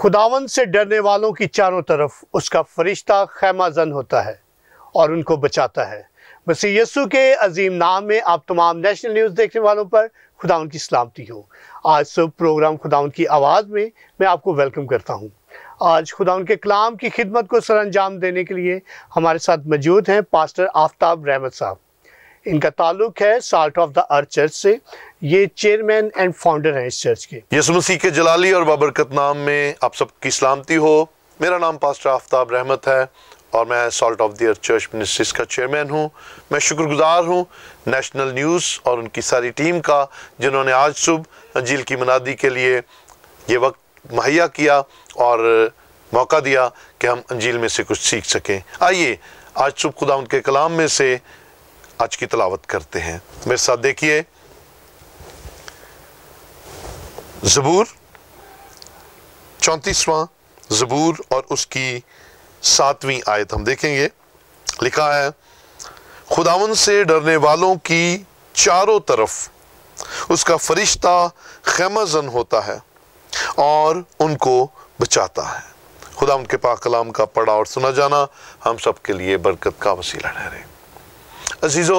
खुदावन से डरने वालों की चारों तरफ उसका फरिश्ता जन होता है और उनको बचाता है मसीह यसु के अजीम नाम में आप तमाम नेशनल न्यूज़ देखने वालों पर खुदा उनकी सलामती हो आज सब प्रोग्राम खुदा उनकी आवाज़ में मैं आपको वेलकम करता हूँ आज खुदा उनके कलाम की खिदमत को सर अंजाम देने के लिए हमारे साथ मौजूद हैं पास्टर आफ्ताब रहमत साहब इनका ताल्लुक है salt of the earth church से ये चेयरमैन एंड फाउंडर हैं इस चर्च के यसु मसीह के जलाली और बाबरकत नाम में आप सबकी सलामती हो मेरा नाम पास्टर आफ्ताब रहमत है और मैं salt of the earth church ministries का चेयरमैन हूँ मैं शुक्रगुजार हूँ नेशनल न्यूज़ और उनकी सारी टीम का जिन्होंने आज सुबह अंजील की मनादी के लिए ये वक्त मुहैया किया और मौका दिया कि हम अंजील में से कुछ सीख सकें आइए आज सुबह खुदा उनके कलाम में से आज की तलावत करते हैं मेरे साथ देखिए जबूर चौंतीसवां जबूर और उसकी सातवीं आयत हम देखेंगे लिखा है खुदावन से डरने वालों की चारों तरफ उसका फरिश्ता खैमाजन होता है और उनको बचाता है खुदा उनके पाक कलाम का पढ़ा और सुना जाना हम सब के लिए बरकत का वसीला ठहरे अजीज़ो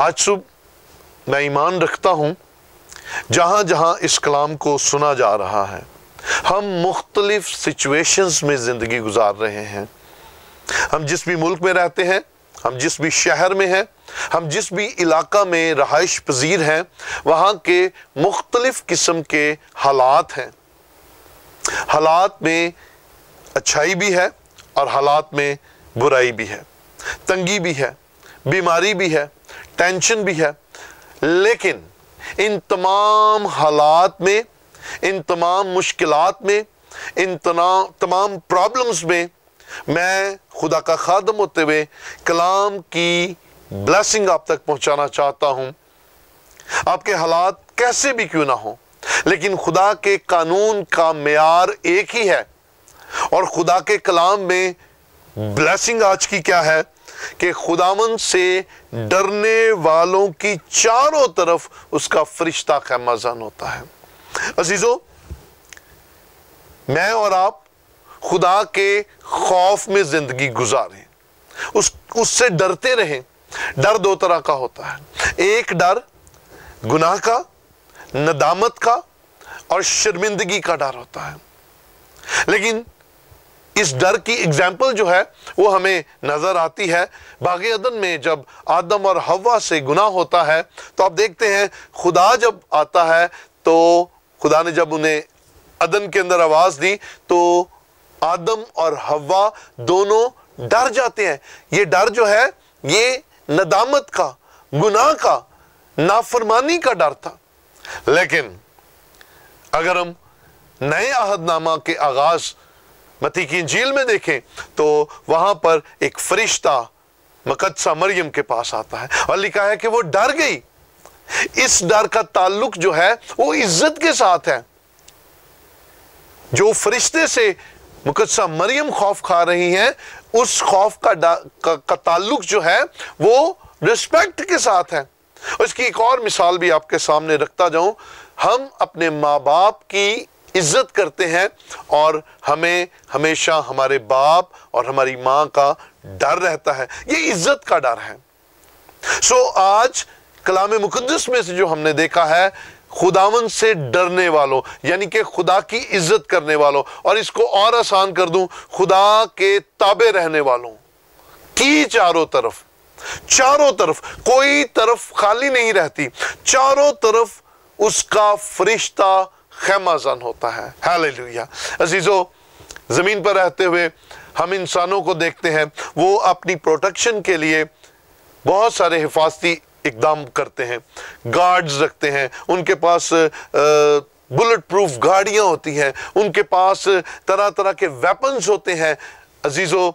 आज सुबह मैं ईमान रखता हूँ जहाँ जहाँ इस कलाम को सुना जा रहा है हम मुख्तलिफ सिचुएशंस में ज़िंदगी गुजार रहे हैं हम जिस भी मुल्क में रहते हैं हम जिस भी शहर में हैं हम जिस भी इलाका में रहाइश पजीर हैं वहाँ के मुख्तलिफ़ किस्म के हालात हैं हालात में अच्छाई भी है और हालात में बुराई भी है तंगी भी है बीमारी भी है टेंशन भी है लेकिन इन तमाम हालात में इन तमाम मुश्किल में इन तमाम प्रॉब्लम्स में मैं खुदा का खादम होते हुए कलाम की ब्लेसिंग आप तक पहुंचाना चाहता हूं आपके हालात कैसे भी क्यों ना हो लेकिन खुदा के कानून का मैार एक ही है और खुदा के कलाम में ब्लेसिंग आज की क्या है कि खुदामन से डरने वालों की चारों तरफ उसका फरिश्ता खैमाजन होता है अजीजों मैं और आप खुदा के खौफ में ज़िंदगी गुजारें उस उससे डरते रहें डर दो तरह का होता है एक डर गुनाह का नदामत का और शर्मिंदगी का डर होता है लेकिन इस डर की एग्जाम्पल जो है वो हमें नज़र आती है बागे अदन में जब आदम और हवा से गुना होता है तो आप देखते हैं खुदा जब आता है तो खुदा ने जब उन्हें अदन के अंदर आवाज़ दी तो आदम और हवा दोनों डर जाते हैं ये डर जो है ये नदामत का गुनाह का नाफरमानी का डर था लेकिन अगर हम नए अहदनामा के आगाज़ मती की झील में देखें तो वहां पर एक फरिश्ता मकदसा मरियम के पास आता है और लिखा है कि वो डर गई इस डर का ताल्लुक जो है वो इज्जत के साथ है जो फरिश्ते से मुकदसा मरियम खौफ खा रही हैं उस खौफ का, का का ताल्लुक जो है वो रिस्पेक्ट के साथ है इसकी एक और मिसाल भी आपके सामने रखता जाऊं हम अपने माँ बाप की इज्जत करते हैं और हमें हमेशा हमारे बाप और हमारी माँ का डर रहता है ये इज्जत का डर है सो so, आज कलाम मुकदस में से जो हमने देखा है खुदावन से डरने वालों यानी कि खुदा की इज्जत करने वालों और इसको और आसान कर दूं खुदा के ताबे रहने वालों की चारों तरफ चारों तरफ कोई तरफ खाली नहीं रहती चारों तरफ उसका फरिश्ता खेमा जन होता है हालेलुया अजीजों ज़मीन पर रहते हुए हम इंसानों को देखते हैं वो अपनी प्रोटेक्शन के लिए बहुत सारे हिफाजती इकदाम करते हैं गार्ड्स रखते हैं उनके पास आ, बुलेट प्रूफ गाड़ियाँ होती हैं उनके पास तरह तरह के वेपन्स होते हैं अजीज़ों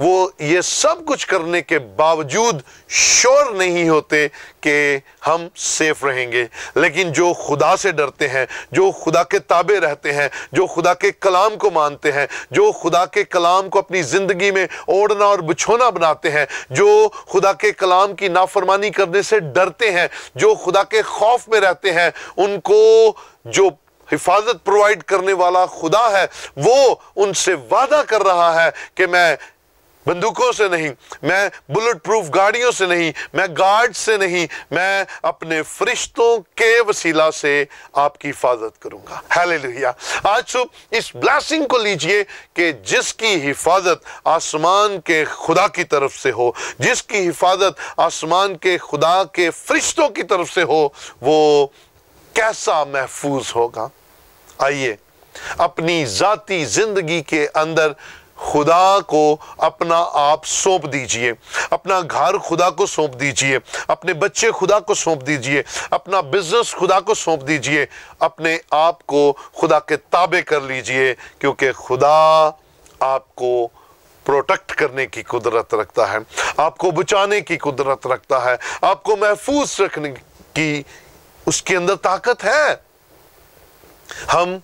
वो ये सब कुछ करने के बावजूद श्योर नहीं होते कि हम सेफ रहेंगे लेकिन जो खुदा से डरते हैं जो खुदा के ताबे रहते हैं जो खुदा के कलाम को मानते हैं जो खुदा के कलाम को अपनी ज़िंदगी में ओढ़ना और बिछोना बनाते हैं जो खुदा के कलाम की नाफरमानी करने से डरते हैं जो खुदा के खौफ में रहते हैं उनको जो हिफाजत प्रोवाइड करने वाला खुदा है वो उनसे वादा कर रहा है कि मैं बंदूकों से नहीं मैं बुलेट प्रूफ गाड़ियों से नहीं मैं गार्ड से नहीं मैं अपने फरिश्तों के वसीला से आपकी हिफाजत करूंगा हालेलुया आज सुबह इस ब्लैसिंग को लीजिए कि जिसकी हिफाजत आसमान के खुदा की तरफ से हो जिसकी हिफाजत आसमान के खुदा के फरिश्तों की तरफ से हो वो कैसा महफूज होगा आइए अपनी ज़ाती ज़िंदगी के अंदर खुदा को अपना आप सौंप दीजिए अपना घर खुदा को सौंप दीजिए अपने बच्चे खुदा को सौंप दीजिए अपना बिजनेस खुदा को सौंप दीजिए अपने आप को खुदा के ताबे कर लीजिए क्योंकि खुदा आपको प्रोटेक्ट करने की कुदरत रखता है आपको बचाने की कुदरत रखता है आपको महफूज रखने की उसके अंदर ताकत है हम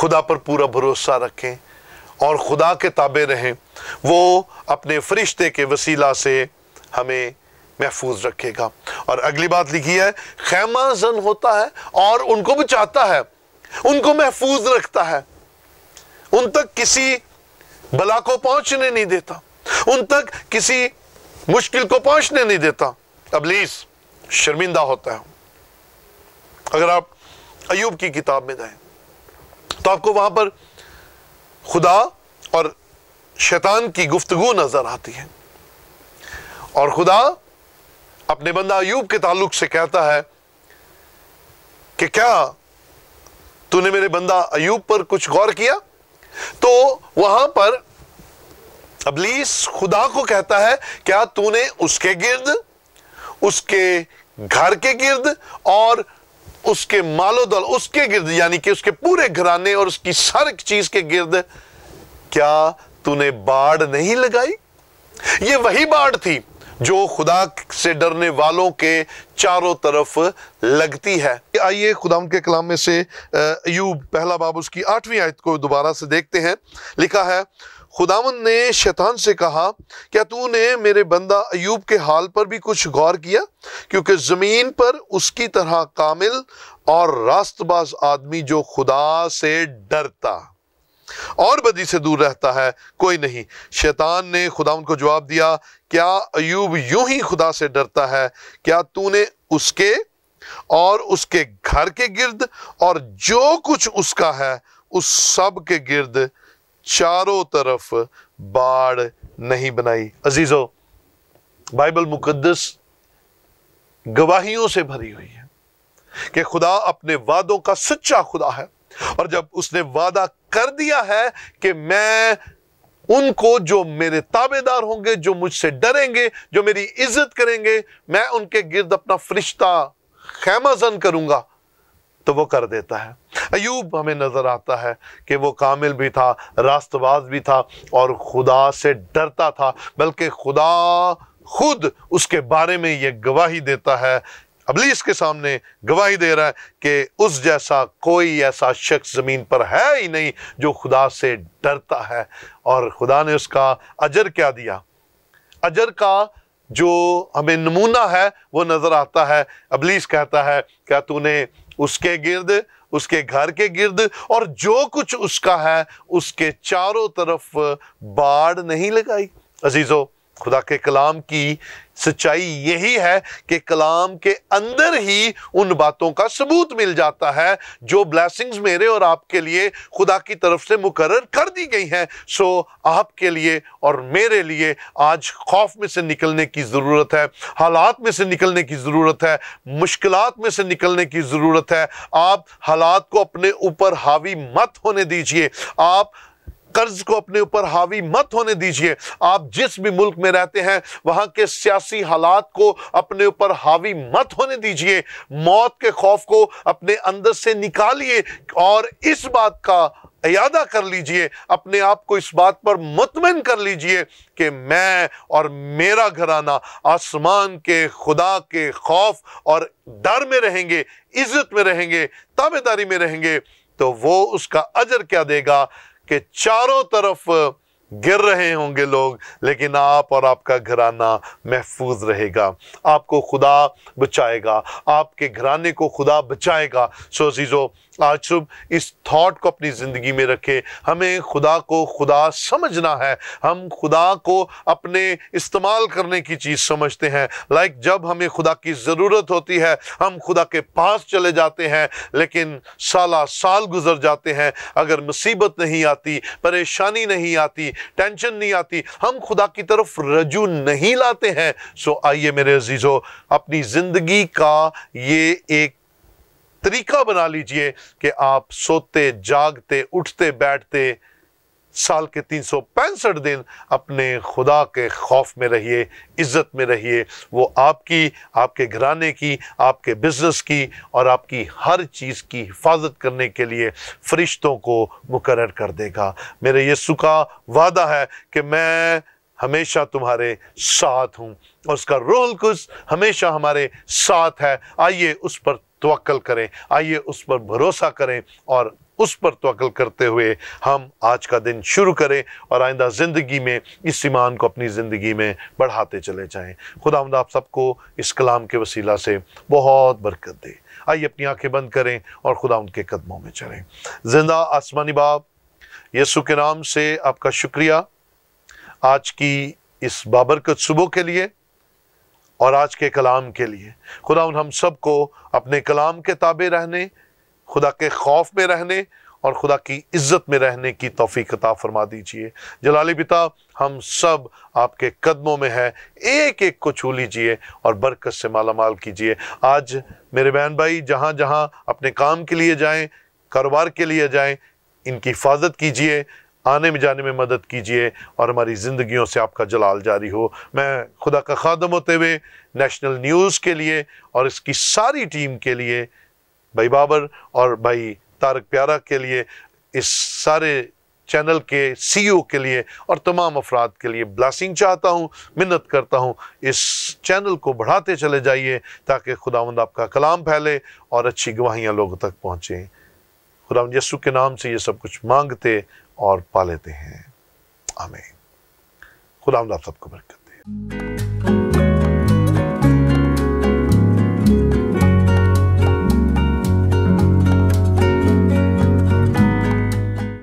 खुदा पर पूरा भरोसा रखें और खुदा के ताबे रहें वो अपने फरिश्ते के वसीला से हमें महफूज रखेगा और अगली बात लिखी है खैमा जन होता है और उनको बचाता है उनको महफूज रखता है उन तक किसी बला को पहुंचने नहीं देता उन तक किसी मुश्किल को पहुंचने नहीं देता अबलीस शर्मिंदा होता है अगर आप अयूब की किताब में जाए तो आपको वहां पर खुदा और शैतान की गुफ्तगु नज़र आती है और खुदा अपने बंदा अयूब के ताल्लुक से कहता है कि क्या तूने मेरे बंदा अयूब पर कुछ गौर किया तो वहां पर अबलीस खुदा को कहता है क्या तूने उसके गिर्द उसके घर के गिर्द और उसके मालोदौल उसके गिर्द यानी कि उसके पूरे घराने और उसकी हर चीज के गिर्द क्या तूने बाढ़ नहीं लगाई ये वही बाढ़ थी जो खुदा से डरने वालों के चारों तरफ लगती है आइए खुदा के कलाम में से अयूब पहला बाब उसकी आठवीं आयत को दोबारा से देखते हैं लिखा है खुदावन ने शैतान से कहा क्या तू ने मेरे बंदा अयूब के हाल पर भी कुछ गौर किया क्योंकि ज़मीन पर उसकी तरह कामिल और रास्तबाज आदमी जो खुदा से डरता और बदी से दूर रहता है कोई नहीं शैतान ने खुदा उनको जवाब दिया क्या अयूब यूं ही खुदा से डरता है क्या तूने उसके और उसके घर के गिर्द और जो कुछ उसका है उस सब के गिर्द चारों तरफ बाढ़ नहीं बनाई अजीजो बाइबल मुकदस गवाहियों से भरी हुई है कि खुदा अपने वादों का सच्चा खुदा है और जब उसने वादा कर दिया है कि मैं उनको जो मेरे ताबेदार होंगे जो मुझसे डरेंगे जो मेरी इज्जत करेंगे मैं उनके गिर्द अपना फरिश्ता खैमाजन करूंगा तो वो कर देता है अयूब हमें नज़र आता है कि वो कामिल भी था रास्तबाज भी था और खुदा से डरता था बल्कि खुदा खुद उसके बारे में ये गवाही देता है अबलीस के सामने गवाही दे रहा है कि उस जैसा कोई ऐसा शख्स ज़मीन पर है ही नहीं जो खुदा से डरता है और खुदा ने उसका अजर क्या दिया अजर का जो हमें नमूना है वो नज़र आता है अबलीस कहता है क्या तूने उसके गिर्द उसके घर के गिर्द और जो कुछ उसका है उसके चारों तरफ बाढ़ नहीं लगाई अजीज़ों खुदा के कलाम की सच्चाई यही है कि कलाम के अंदर ही उन बातों का सबूत मिल जाता है जो ब्लैसिंग्स मेरे और आपके लिए खुदा की तरफ से मुकर कर दी गई हैं सो आपके लिए और मेरे लिए आज खौफ में से निकलने की ज़रूरत है हालात में से निकलने की ज़रूरत है मुश्किल में से निकलने की ज़रूरत है आप हालात को अपने ऊपर हावी मत होने दीजिए आप कर्ज को अपने ऊपर हावी मत होने दीजिए आप जिस भी मुल्क में रहते हैं वहां के सियासी हालात को अपने ऊपर हावी मत होने दीजिए मौत के खौफ को अपने अंदर से निकालिए और इस बात का अदा कर लीजिए अपने आप को इस बात पर मुतमिन कर लीजिए कि मैं और मेरा घराना आसमान के खुदा के खौफ और डर में रहेंगे इज्जत में रहेंगे ताबेदारी में रहेंगे तो वो उसका अजर क्या देगा कि चारों तरफ गिर रहे होंगे लोग लेकिन आप और आपका घराना महफूज रहेगा आपको खुदा बचाएगा आपके घराने को खुदा बचाएगा सो चीज़ों आज इस थॉट को अपनी ज़िंदगी में रखें हमें खुदा को खुदा समझना है हम खुदा को अपने इस्तेमाल करने की चीज़ समझते हैं लाइक जब हमें खुदा की ज़रूरत होती है हम खुदा के पास चले जाते हैं लेकिन साल साल गुजर जाते हैं अगर मुसीबत नहीं आती परेशानी नहीं आती टेंशन नहीं आती हम खुदा की तरफ रजू नहीं लाते हैं सो आइए मेरे अजीज़ों अपनी ज़िंदगी का ये एक तरीका बना लीजिए कि आप सोते जागते उठते बैठते साल के तीन सौ पैंसठ दिन अपने खुदा के खौफ में रहिए इज़्ज़त में रहिए वो आपकी आपके घराने की आपके बिजनेस की और आपकी हर चीज़ की हिफाजत करने के लिए फरिश्तों को मुकर कर देगा मेरे यस्सु का वादा है कि मैं हमेशा तुम्हारे साथ हूँ और उसका रोहल कुछ हमेशा हमारे साथ है आइए उस पर तवक्ल करें आइए उस पर भरोसा करें और उस पर तोल करते हुए हम आज का दिन शुरू करें और आइंदा ज़िंदगी में इस ईमान को अपनी ज़िंदगी में बढ़ाते चले जाएँ खुदा आप सबको इस कलाम के वसीला से बहुत बरकत दे आइए अपनी आंखें बंद करें और खुदा उनके कदमों में चलें जिंदा आसमानी बाब यसु के नाम से आपका शुक्रिया आज की इस बाबरकत सुबह के लिए और आज के कलाम के लिए खुदा उन हम सब को अपने कलाम के ताबे रहने खुदा के खौफ में रहने और खुदा की इज्जत में रहने की तोफ़ी कता फरमा दीजिए जलाली पिता हम सब आपके कदमों में है एक एक को छू लीजिए और बरकत से माला माल कीजिए आज मेरे बहन भाई जहाँ जहाँ अपने काम के लिए जाएं कारोबार के लिए जाएं इनकी हिफाजत कीजिए आने में जाने में मदद कीजिए और हमारी ज़िंदगियों से आपका जलाल जारी हो मैं खुदा का खादम होते हुए नेशनल न्यूज़ के लिए और इसकी सारी टीम के लिए भाई बाबर और भाई तारक प्यारा के लिए इस सारे चैनल के सीईओ के लिए और तमाम अफराद के लिए ब्लासिंग चाहता हूँ मिन्नत करता हूँ इस चैनल को बढ़ाते चले जाइए ताकि खुदावंद आपका कलाम फैले और अच्छी गवाहियाँ लोगों तक पहुँचें खुदा यसु के नाम से ये सब कुछ मांगते और पा लेते हैं आमीन खुदा आप सबको बरकत दे